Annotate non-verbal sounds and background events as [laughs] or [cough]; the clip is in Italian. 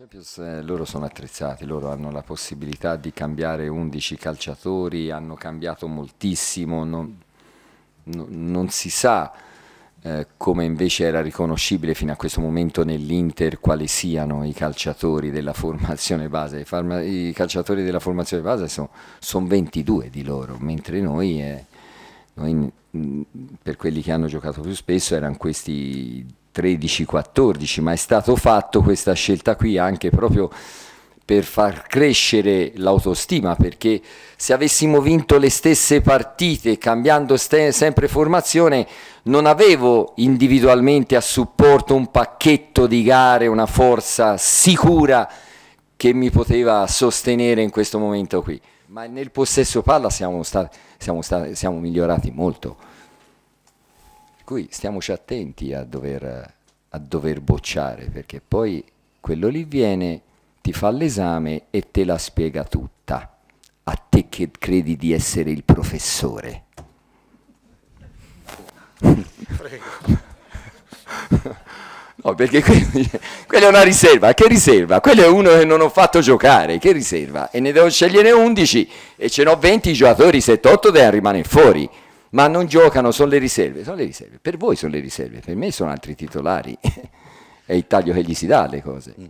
Champions eh, loro sono attrezzati, loro hanno la possibilità di cambiare 11 calciatori, hanno cambiato moltissimo, non, no, non si sa eh, come invece era riconoscibile fino a questo momento nell'Inter quali siano i calciatori della formazione base. I, i calciatori della formazione base sono son 22 di loro, mentre noi, eh, noi per quelli che hanno giocato più spesso erano questi 13-14, ma è stato fatto questa scelta qui anche proprio per far crescere l'autostima, perché se avessimo vinto le stesse partite cambiando sempre formazione, non avevo individualmente a supporto un pacchetto di gare, una forza sicura che mi poteva sostenere in questo momento qui. Ma nel possesso palla siamo, stati, siamo, stati, siamo migliorati molto cui stiamoci attenti a dover, a dover bocciare, perché poi quello lì viene, ti fa l'esame e te la spiega tutta, a te che credi di essere il professore. No, perché quella è una riserva, che riserva? Quello è uno che non ho fatto giocare, che riserva? E ne devo scegliere 11 e ce n'ho 20, giocatori 7-8 devono rimanere fuori ma non giocano, sono le riserve, sono le riserve. Per voi sono le riserve, per me sono altri titolari. [laughs] È il taglio che gli si dà le cose. Mm.